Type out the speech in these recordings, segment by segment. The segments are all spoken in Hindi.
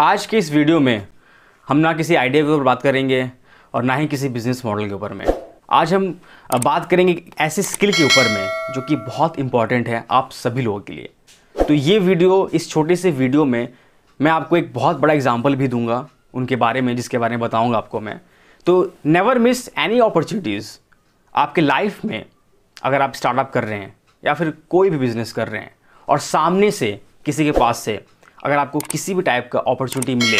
आज के इस वीडियो में हम ना किसी आइडिया के ऊपर बात करेंगे और ना ही किसी बिजनेस मॉडल के ऊपर में आज हम बात करेंगे ऐसे स्किल के ऊपर में जो कि बहुत इंपॉर्टेंट है आप सभी लोगों के लिए तो ये वीडियो इस छोटे से वीडियो में मैं आपको एक बहुत बड़ा एग्जाम्पल भी दूंगा उनके बारे में जिसके बारे में बताऊंगा आपको मैं तो नेवर मिस एनी अपॉर्चुनिटीज़ आपके लाइफ में अगर आप स्टार्टअप कर रहे हैं या फिर कोई भी बिज़नेस कर रहे हैं और सामने से किसी के पास से अगर आपको किसी भी टाइप का अपॉर्चुनिटी मिले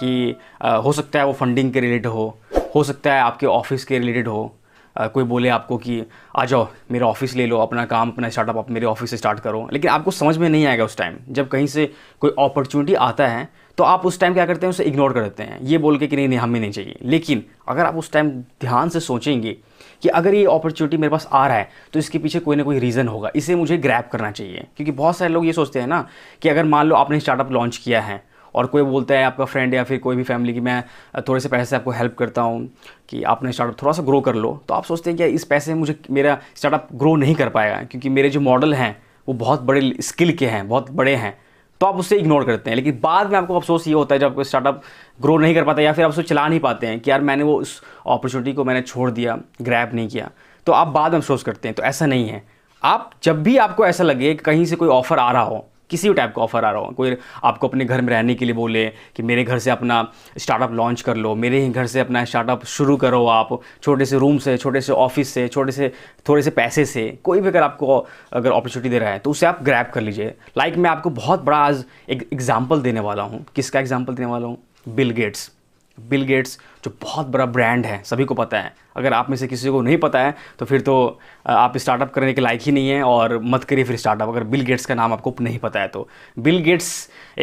कि आ, हो सकता है वो फंडिंग के रिलेटेड हो हो सकता है आपके ऑफिस के रिलेटेड हो कोई बोले आपको कि आ जाओ मेरा ऑफिस ले लो अपना काम अपना स्टार्टअप आप मेरे ऑफिस से स्टार्ट करो लेकिन आपको समझ में नहीं आएगा उस टाइम जब कहीं से कोई अपॉर्चुनिटी आता है तो आप उस टाइम क्या करते हैं उसे इग्नोर कर देते हैं ये बोल के कि नहीं नहीं हमें नहीं चाहिए लेकिन अगर आप उस टाइम ध्यान से सोचेंगे कि अगर ये अपॉर्चुनिटी मेरे पास आ रहा है तो इसके पीछे कोई ना कोई रीज़न होगा इसे मुझे ग्रैप करना चाहिए क्योंकि बहुत सारे लोग ये सोचते हैं ना कि अगर मान लो आपने स्टार्टअप लॉन्च किया है और कोई बोलता है आपका फ्रेंड या फिर कोई भी फैमिली की मैं थोड़े से पैसे से आपको हेल्प करता हूँ कि आपने स्टार्टअप थोड़ा सा ग्रो कर लो तो आप सोचते हैं कि इस पैसे मुझे मेरा स्टार्टअप ग्रो नहीं कर पाएगा क्योंकि मेरे जो मॉडल हैं वो बहुत बड़े स्किल के हैं बहुत बड़े हैं तो आप उससे इग्नोर करते हैं लेकिन बाद में आपको अफसोस ये होता है जब आपको स्टार्टअप ग्रो नहीं कर पाता या फिर आप उसे चला नहीं पाते हैं कि यार मैंने वो उस अपॉर्चुनिटी को मैंने छोड़ दिया ग्रैब नहीं किया तो आप बाद में अफसोस करते हैं तो ऐसा नहीं है आप जब भी आपको ऐसा लगे कि कहीं से कोई ऑफ़र आ रहा हो किसी भी टाइप का ऑफर आ रहा हो कोई आपको अपने घर में रहने के लिए बोले कि मेरे घर से अपना स्टार्टअप लॉन्च कर लो मेरे ही घर से अपना स्टार्टअप शुरू करो आप छोटे से रूम से छोटे से ऑफिस से छोटे से थोड़े से पैसे से कोई भी अगर आपको अगर अपॉर्चुनिटी दे रहा है तो उसे आप ग्रैप कर लीजिए लाइक like मैं आपको बहुत बड़ा आज एक एग्जाम्पल देने वाला हूँ किसका एग्जाम्पल देने वाला हूँ बिल गेट्स बिल गेट्स जो बहुत बड़ा ब्रांड है सभी को पता है अगर आप में से किसी को नहीं पता है तो फिर तो आप स्टार्टअप करने के लायक ही नहीं है और मत करिए फिर स्टार्टअप अगर बिल गेट्स का नाम आपको नहीं पता है तो बिल गेट्स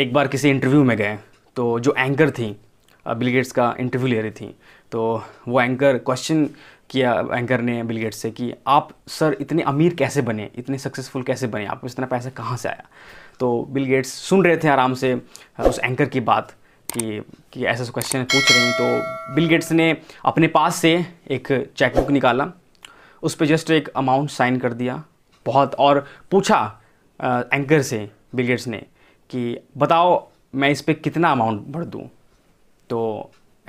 एक बार किसी इंटरव्यू में गए तो जो एंकर थी बिल गेट्स का इंटरव्यू ले रही थी तो वो एंकर क्वेश्चन किया एंकर ने बिल गेट्स से कि आप सर इतने अमीर कैसे बने इतने सक्सेसफुल कैसे बने आपको इतना पैसा कहाँ से आया तो बिल गेट्स सुन रहे थे आराम से उस एंकर की बात कि कि ऐसा क्वेश्चन पूछ रहे हैं तो बिल गेट्स ने अपने पास से एक चेकबुक निकाला उस पर जस्ट एक अमाउंट साइन कर दिया बहुत और पूछा आ, एंकर से बिल गेट्स ने कि बताओ मैं इस पर कितना अमाउंट भर दूँ तो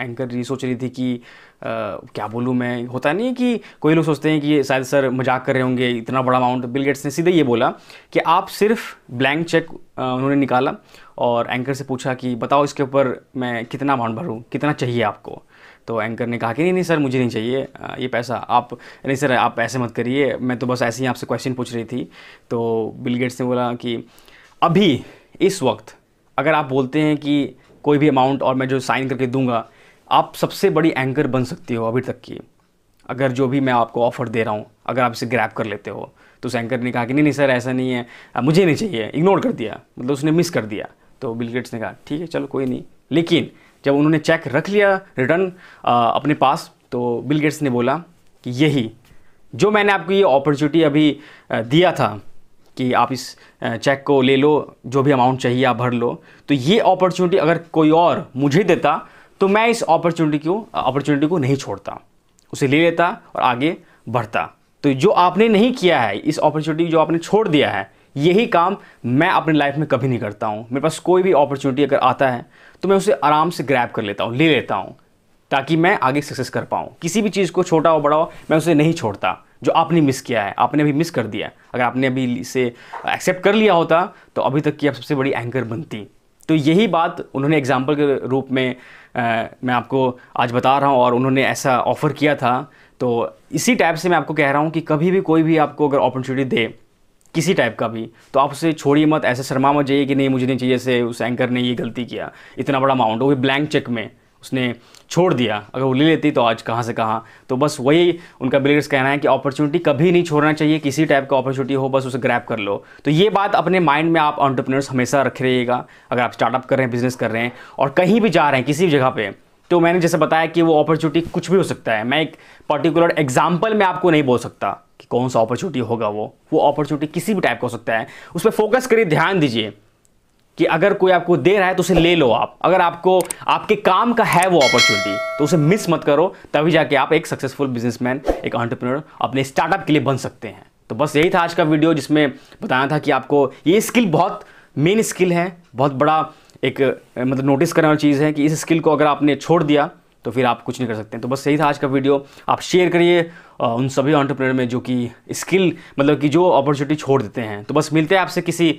एंकर जी सोच रही थी कि आ, क्या बोलूँ मैं होता नहीं कि कोई लोग सोचते हैं कि शायद सर मजाक कर रहे होंगे इतना बड़ा अमाउंट बिल गेट्स ने सीधे ये बोला कि आप सिर्फ ब्लैंक चेक उन्होंने निकाला और एंकर से पूछा कि बताओ इसके ऊपर मैं कितना अमाउंट भरूँ कितना चाहिए आपको तो एंकर ने कहा कि नहीं नहीं सर मुझे नहीं चाहिए ये पैसा आप नहीं सर आप ऐसे मत करिए मैं तो बस ऐसे ही आपसे क्वेश्चन पूछ रही थी तो बिल गेट्स ने बोला कि अभी इस वक्त अगर आप बोलते हैं कि कोई भी अमाउंट और मैं जो साइन करके दूंगा आप सबसे बड़ी एंकर बन सकती हो अभी तक की अगर जो भी मैं आपको ऑफ़र दे रहा हूँ अगर आप इसे ग्रैप कर लेते हो तो उस एंकर ने कहा कि नहीं नहीं सर ऐसा नहीं है मुझे नहीं चाहिए इग्नोर कर दिया मतलब उसने मिस कर दिया तो बिल गेट्स ने कहा ठीक है चलो कोई नहीं लेकिन जब उन्होंने चेक रख लिया रिटर्न अपने पास तो बिल गेट्स ने बोला कि यही जो मैंने आपको ये अपॉर्चुनिटी अभी दिया था कि आप इस चेक को ले लो जो भी अमाउंट चाहिए आप भर लो तो ये अपॉर्चुनिटी अगर कोई और मुझे देता तो मैं इस अपॉर्चुनिटी को अपॉर्चुनिटी को नहीं छोड़ता उसे ले लेता और आगे बढ़ता तो जो आपने नहीं किया है इस अपॉर्चुनिटी जो आपने छोड़ दिया है यही काम मैं अपनी लाइफ में कभी नहीं करता हूँ मेरे पास कोई भी अपॉर्चुनिटी अगर आता है तो मैं उसे आराम से ग्रैब कर लेता हूँ ले लेता हूँ ताकि मैं आगे सक्सेस कर पाऊँ किसी भी चीज़ को छोटा हो बड़ा हो मैं उसे नहीं छोड़ता जो आपने मिस किया है आपने अभी मिस कर दिया अगर आपने अभी इसे एक्सेप्ट कर लिया होता तो अभी तक की आप सबसे बड़ी एंकर बनती तो यही बात उन्होंने एग्ज़ाम्पल के रूप में आ, मैं आपको आज बता रहा हूँ और उन्होंने ऐसा ऑफ़र किया था तो इसी टाइप से मैं आपको कह रहा हूँ कि कभी भी कोई भी आपको अगर अपॉर्चुनिटी दे किसी टाइप का भी तो आप उसे छोड़िए मत ऐसे शर्मा मत जाइए कि नहीं मुझे नहीं चाहिए से उस एंकर ने ये गलती किया इतना बड़ा अमाउंट वो भी ब्लैंक चेक में उसने छोड़ दिया अगर वो ले लेती तो आज कहाँ से कहाँ तो बस वही उनका बिलीवर्स कहना है कि अपॉर्चुनिटी कभी नहीं छोड़ना चाहिए किसी टाइप का अपॉर्चुनिटी हो बस उसे ग्रैप कर लो तो ये बात अपने माइंड में आप ऑन्टरप्रनर्स हमेशा रख रहिएगा अगर आप स्टार्टअप कर रहे हैं बिजनेस कर रहे हैं और कहीं भी जा रहे हैं किसी भी जगह पर तो मैंने जैसे बताया कि वो अपॉर्चुनिटी कुछ भी हो सकता है मैं एक पर्टिकुलर एग्जाम्पल में आपको नहीं बोल सकता कि कौन सा अपॉर्चुनिटी होगा वो वो अपॉर्चुनिटी किसी भी टाइप का हो सकता है उस पर फोकस करिए ध्यान दीजिए कि अगर कोई आपको दे रहा है तो उसे ले लो आप अगर आपको आपके काम का है वो अपॉर्चुनिटी तो उसे मिस मत करो तभी जाके आप एक सक्सेसफुल बिजनेसमैन एक एंटरप्रेन्योर अपने स्टार्टअप के लिए बन सकते हैं तो बस यही था आज का वीडियो जिसमें बताना था कि आपको ये स्किल बहुत मेन स्किल है बहुत बड़ा एक मतलब नोटिस करने वाली चीज़ है कि इस स्किल को अगर आपने छोड़ दिया तो फिर आप कुछ नहीं कर सकते तो बस यही था आज का वीडियो आप शेयर करिए उन सभी ऑन्टरप्रेनर में जो कि स्किल मतलब कि जो अपॉर्चुनिटी छोड़ देते हैं तो बस मिलते हैं आपसे किसी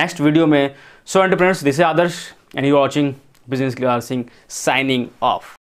नेक्स्ट वीडियो में so entrepreneurs this Aadarsh and you watching business Singh signing of